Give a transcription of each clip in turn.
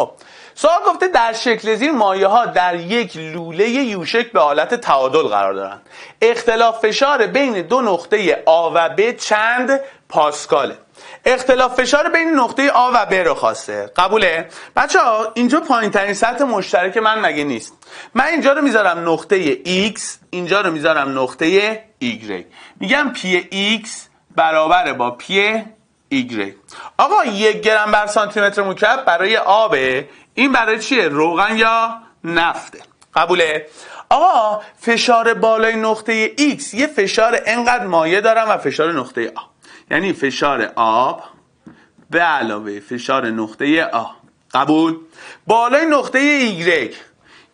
خب سوال گفته در شکل زیر مایه ها در یک لوله یوشک به حالت تعادل قرار دارند اختلاف فشار بین دو نقطه آ و ب چند پاسکاله اختلاف فشار بین نقطه آ و ب رو خواسته قبوله بچه ها اینجا پایین سطح مشترک من مگه نیست من اینجا رو میذارم نقطه X اینجا رو میذارم نقطه Y میگم پی X برابر با پی آقا یک گرم بر سانتی متر مکعب برای آبه این برای چیه روغن یا نفته قبوله آقا فشار بالای نقطه X یه فشار انقدر مایه دارم و فشار نقطه آ یعنی فشار آب به علاوه فشار نقطه آ قبول بالای نقطه ایگرگ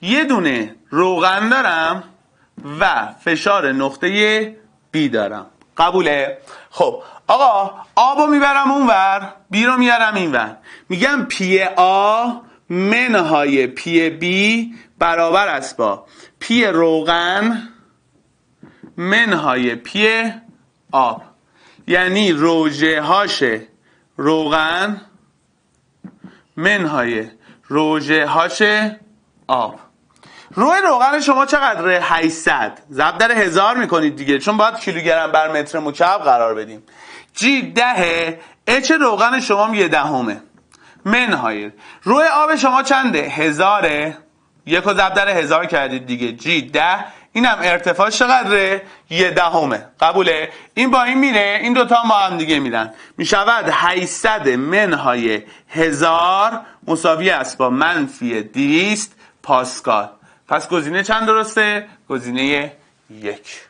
یه دونه روغن دارم و فشار نقطه B دارم قبوله خب آقا آبو میبرم اونور بی رو میارم اینور میگم پی آ منهای پی بی برابر است با پی روغن منهای پی آب یعنی روژه هاش روغن منهای روژه هاش آب روی روغن شما چقدره 800 ضرب در هزار میکنید دیگه چون باید کیلوگرم بر متر مکعب قرار بدیم جی دهه اچ روغن شما یه دهمه منهایر روی آب شما چنده هزاره یک و ضرب در هزار کردید دیگه جی ده اینم ارتفاع چقدره یه دهمه قبوله این با این میره این دوتا ما هم دیگه میرن میشود 800 منهای هزار مساوی است با منفی 200 پاسکال پس گزینه چند درسته؟ گزینه یک